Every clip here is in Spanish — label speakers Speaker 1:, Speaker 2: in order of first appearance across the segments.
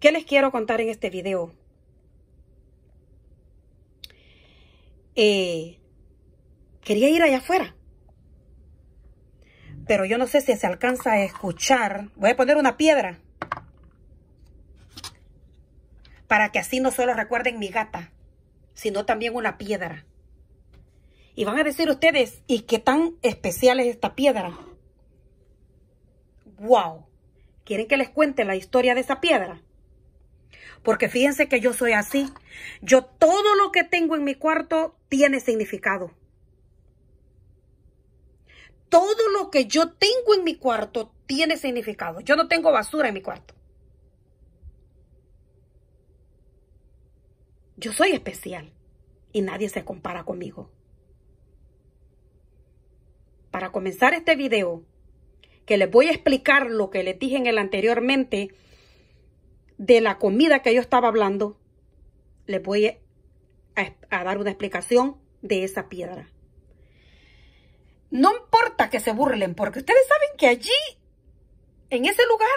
Speaker 1: ¿Qué les quiero contar en este video? Eh, quería ir allá afuera. Pero yo no sé si se alcanza a escuchar. Voy a poner una piedra. Para que así no solo recuerden mi gata, sino también una piedra. Y van a decir ustedes, ¿y qué tan especial es esta piedra? ¡Wow! ¿Quieren que les cuente la historia de esa piedra? Porque fíjense que yo soy así. Yo todo lo que tengo en mi cuarto tiene significado. Todo lo que yo tengo en mi cuarto tiene significado. Yo no tengo basura en mi cuarto. Yo soy especial y nadie se compara conmigo. Para comenzar este video, que les voy a explicar lo que les dije en el anteriormente, de la comida que yo estaba hablando, les voy a, dar una explicación de esa piedra. No importa que se burlen, porque ustedes saben que allí, en ese lugar,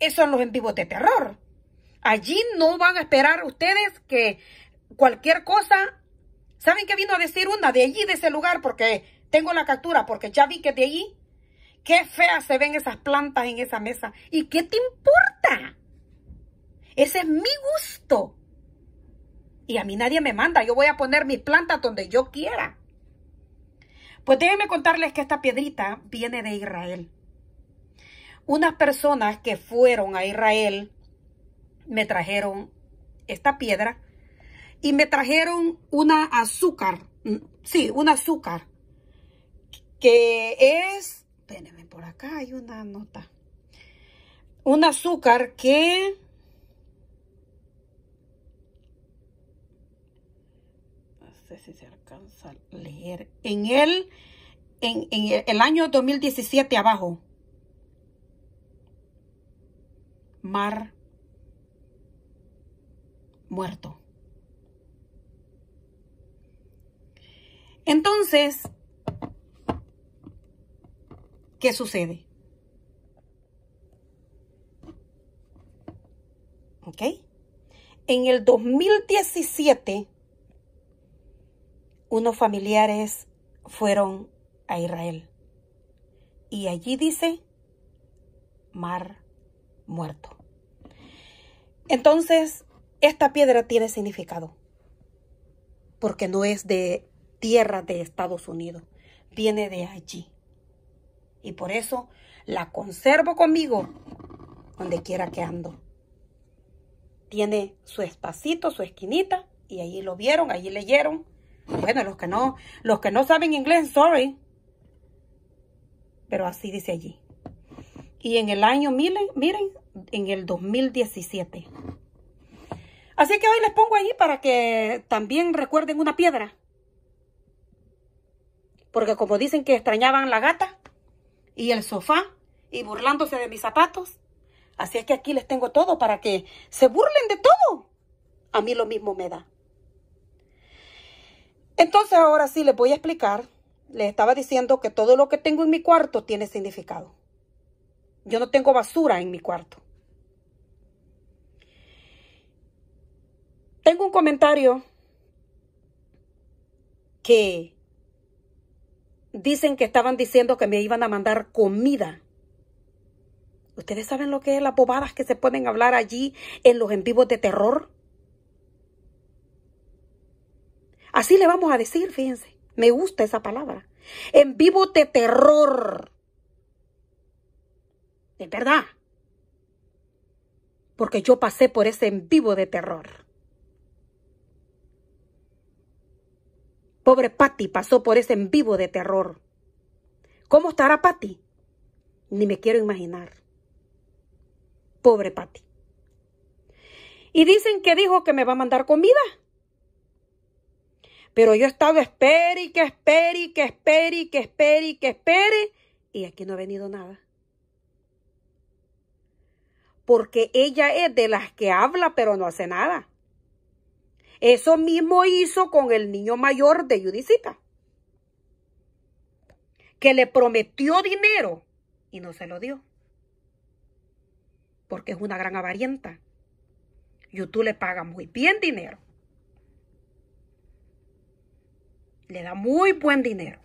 Speaker 1: esos son los en vivos de terror. Allí no van a esperar ustedes que cualquier cosa. ¿Saben qué vino a decir una de allí, de ese lugar? Porque tengo la captura, porque ya vi que de allí. Qué feas se ven esas plantas en esa mesa. ¿Y qué te importa? Ese es mi gusto. Y a mí nadie me manda. Yo voy a poner mis plantas donde yo quiera. Pues déjenme contarles que esta piedrita viene de Israel. Unas personas que fueron a Israel me trajeron esta piedra y me trajeron una azúcar. Mm, sí, un azúcar que es, espérenme, por acá hay una nota. Un azúcar que no sé si se alcanza a leer, en el, en, en el año 2017 abajo. Mar muerto. Entonces, ¿qué sucede? ¿Ok? En el 2017 unos familiares fueron a Israel. Y allí dice, mar muerto. Entonces, esta piedra tiene significado, porque no es de tierra de Estados Unidos, viene de allí. Y por eso la conservo conmigo donde quiera que ando. Tiene su espacito, su esquinita, y allí lo vieron, allí leyeron bueno, los que no, los que no saben inglés, sorry. Pero así dice allí. Y en el año, miren, en el 2017. Así que hoy les pongo allí para que también recuerden una piedra. Porque como dicen que extrañaban la gata y el sofá y burlándose de mis zapatos. Así es que aquí les tengo todo para que se burlen de todo. A mí lo mismo me da. Entonces ahora sí les voy a explicar. Les estaba diciendo que todo lo que tengo en mi cuarto tiene significado. Yo no tengo basura en mi cuarto. Tengo un comentario que dicen que estaban diciendo que me iban a mandar comida. Ustedes saben lo que es las bobadas que se pueden hablar allí en los en vivos de terror. Así le vamos a decir, fíjense. Me gusta esa palabra. En vivo de terror. De verdad. Porque yo pasé por ese en vivo de terror. Pobre Patty pasó por ese en vivo de terror. ¿Cómo estará Patty? Ni me quiero imaginar. Pobre Patty. Y dicen que dijo que me va a mandar comida. Pero yo he estado espere y que esperi y que esperi y que espere y que espere y aquí no ha venido nada. Porque ella es de las que habla pero no hace nada. Eso mismo hizo con el niño mayor de Judicita, que le prometió dinero y no se lo dio, porque es una gran avarienta. YouTube le paga muy bien dinero le da muy buen dinero,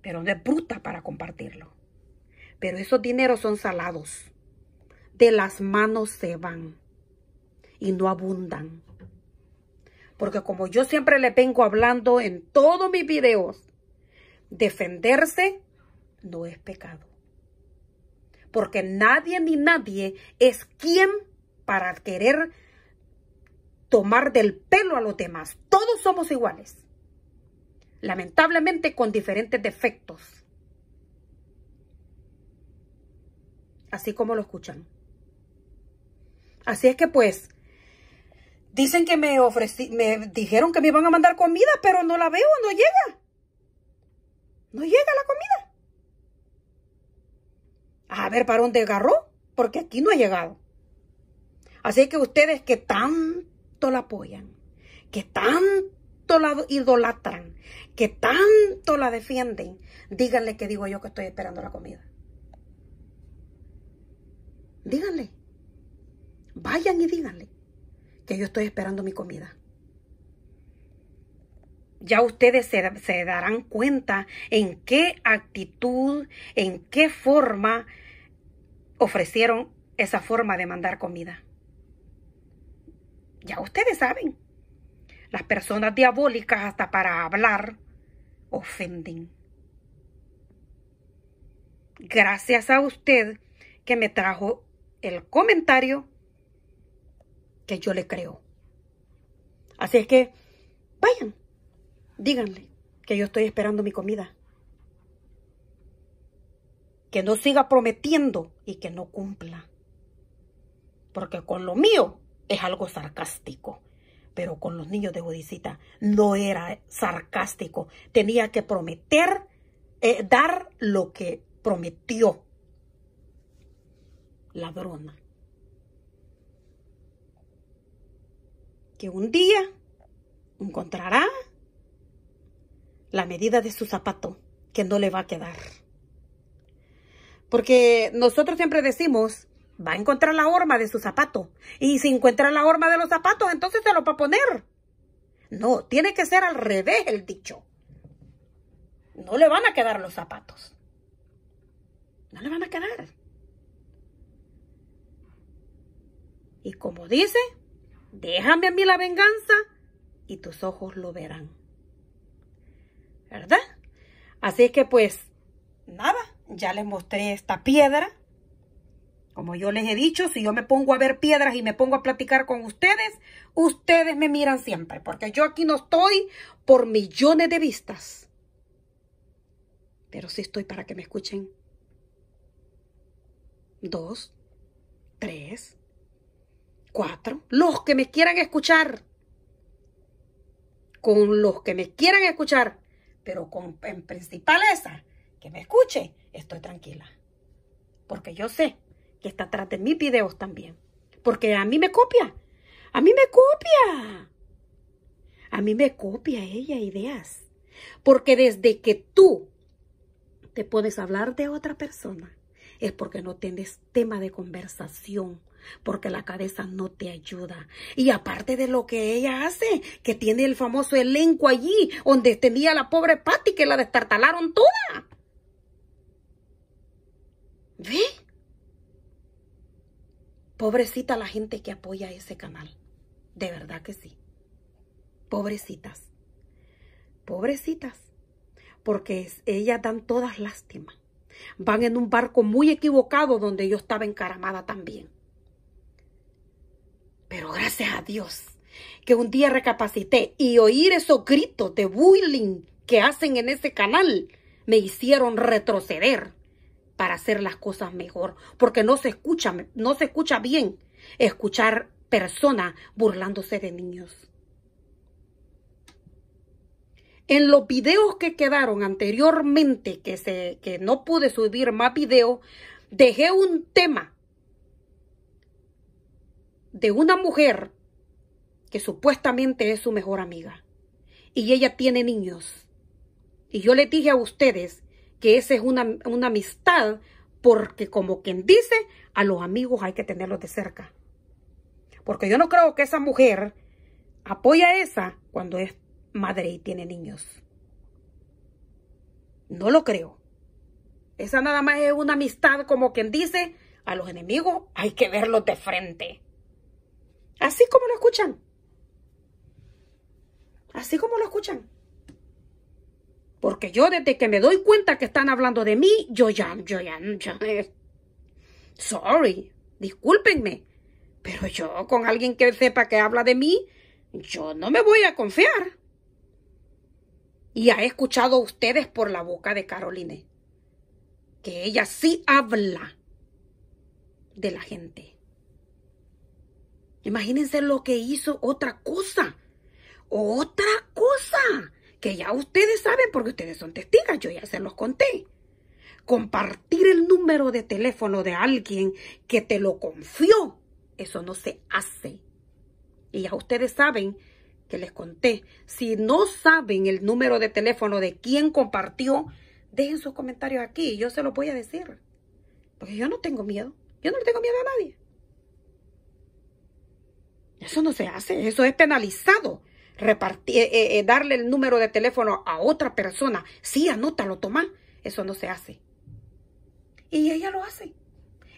Speaker 1: pero no es bruta para compartirlo. Pero esos dineros son salados, de las manos se van y no abundan. Porque como yo siempre le vengo hablando en todos mis videos, defenderse no es pecado. Porque nadie ni nadie es quien para querer tomar del pelo a los demás. Todos somos iguales lamentablemente con diferentes defectos. Así como lo escuchan. Así es que pues, dicen que me ofrecí, me dijeron que me iban a mandar comida, pero no la veo, no llega. No llega la comida. A ver, ¿para dónde agarró? Porque aquí no ha llegado. Así que ustedes que tanto la apoyan, que tanto la idolatran, que tanto la defienden, díganle que digo yo que estoy esperando la comida. Díganle. Vayan y díganle que yo estoy esperando mi comida. Ya ustedes se darán cuenta en qué actitud, en qué forma ofrecieron esa forma de mandar comida. Ya ustedes saben. Las personas diabólicas hasta para hablar ofenden. Gracias a usted que me trajo el comentario que yo le creo. Así es que vayan, díganle que yo estoy esperando mi comida. Que no siga prometiendo y que no cumpla. Porque con lo mío es algo sarcástico pero con los niños de Judicita no era sarcástico. Tenía que prometer, eh, dar lo que prometió. Ladrona. Que un día encontrará la medida de su zapato que no le va a quedar. Porque nosotros siempre decimos va a encontrar la horma de su zapato. Y si encuentra la horma de los zapatos, entonces se lo va a poner. No, tiene que ser al revés el dicho. No le van a quedar los zapatos. No le van a quedar. Y como dice, déjame a mí la venganza y tus ojos lo verán. ¿Verdad? Así es que pues, nada, ya les mostré esta piedra como yo les he dicho, si yo me pongo a ver piedras y me pongo a platicar con ustedes, ustedes me miran siempre, porque yo aquí no estoy por millones de vistas. Pero sí estoy para que me escuchen. Dos, tres, cuatro, los que me quieran escuchar. Con los que me quieran escuchar, pero con, en principal esa, que me escuche, estoy tranquila. Porque yo sé que está atrás de mis videos también. Porque a mí me copia. A mí me copia. A mí me copia ella ideas. Porque desde que tú te puedes hablar de otra persona, es porque no tienes tema de conversación, porque la cabeza no te ayuda. Y aparte de lo que ella hace, que tiene el famoso elenco allí, donde tenía la pobre Patty que la destartalaron toda. ¿Ve? Pobrecita la gente que apoya ese canal. De verdad que sí. Pobrecitas. Pobrecitas. Porque ellas dan todas lástima. Van en un barco muy equivocado donde yo estaba encaramada también. Pero gracias a Dios que un día recapacité y oír esos gritos de bullying que hacen en ese canal me hicieron retroceder para hacer las cosas mejor, porque no se escucha, no se escucha bien escuchar personas burlándose de niños. En los videos que quedaron anteriormente, que, se, que no pude subir más videos, dejé un tema de una mujer que supuestamente es su mejor amiga y ella tiene niños. Y yo le dije a ustedes que esa es una, amistad, porque como quien dice, a los amigos hay que tenerlos de cerca. Porque yo no creo que esa mujer apoya a esa cuando es madre y tiene niños. No lo creo. Esa nada más es una amistad como quien dice, a los enemigos hay que verlos de frente. Así como lo escuchan. Así como lo escuchan. Porque yo desde que me doy cuenta que están hablando de mí, yo ya, yo ya, ya Sorry, discúlpenme. Pero yo con alguien que sepa que habla de mí, yo no me voy a confiar. Y ha escuchado ustedes por la boca de Caroline que ella sí habla de la gente. Imagínense lo que hizo otra cosa. Otra cosa que ya ustedes saben porque ustedes son testigos yo ya se los conté. Compartir el número de teléfono de alguien que te lo confió, eso no se hace. Y ya ustedes saben que les conté. Si no saben el número de teléfono de quién compartió, dejen sus comentarios aquí y yo se los voy a decir. Porque yo no tengo miedo. Yo no le tengo miedo a nadie. Eso no se hace. Eso es penalizado repartir, eh, eh, eh, darle el número de teléfono a otra persona. Sí, anótalo, toma. Eso no se hace. Y ella lo hace.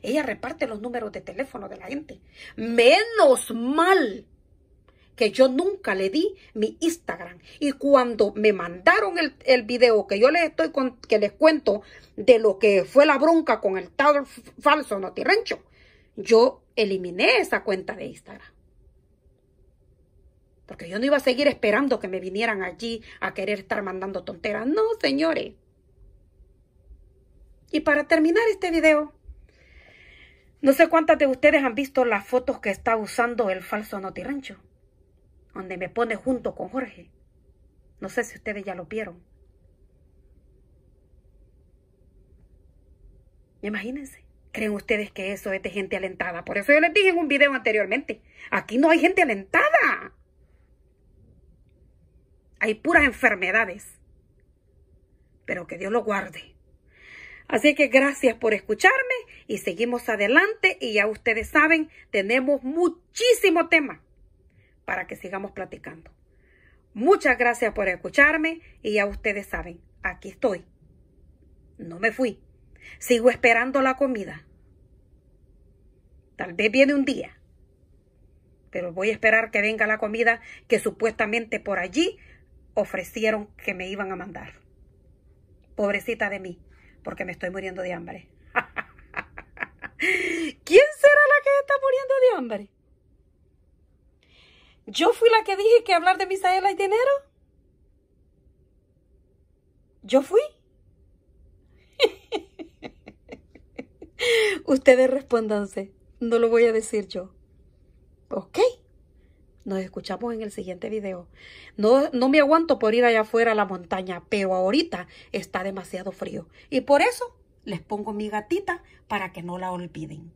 Speaker 1: Ella reparte los números de teléfono de la gente. Menos mal que yo nunca le di mi Instagram. Y cuando me mandaron el, el video que yo les estoy con, que les cuento de lo que fue la bronca con el tal falso notirrencho, yo eliminé esa cuenta de Instagram. Porque yo no iba a seguir esperando que me vinieran allí a querer estar mandando tonteras. No, señores. Y para terminar este video, no sé cuántas de ustedes han visto las fotos que está usando el falso Notirancho, donde me pone junto con Jorge. No sé si ustedes ya lo vieron. Imagínense. ¿Creen ustedes que eso es de gente alentada? Por eso yo les dije en un video anteriormente, aquí no hay gente alentada hay puras enfermedades. Pero que Dios lo guarde. Así que gracias por escucharme y seguimos adelante y ya ustedes saben, tenemos muchísimo tema para que sigamos platicando. Muchas gracias por escucharme y ya ustedes saben, aquí estoy. No me fui. Sigo esperando la comida. Tal vez viene un día, pero voy a esperar que venga la comida que supuestamente por allí ofrecieron que me iban a mandar. Pobrecita de mí, porque me estoy muriendo de hambre. ¿Quién será la que está muriendo de hambre? ¿Yo fui la que dije que hablar de Misaela hay dinero? ¿Yo fui? Ustedes respóndanse, no lo voy a decir yo. ¿Ok? Nos escuchamos en el siguiente video. No, me aguanto por ir allá afuera a la montaña, pero ahorita está demasiado frío. Y por eso les pongo mi gatita para que no la olviden.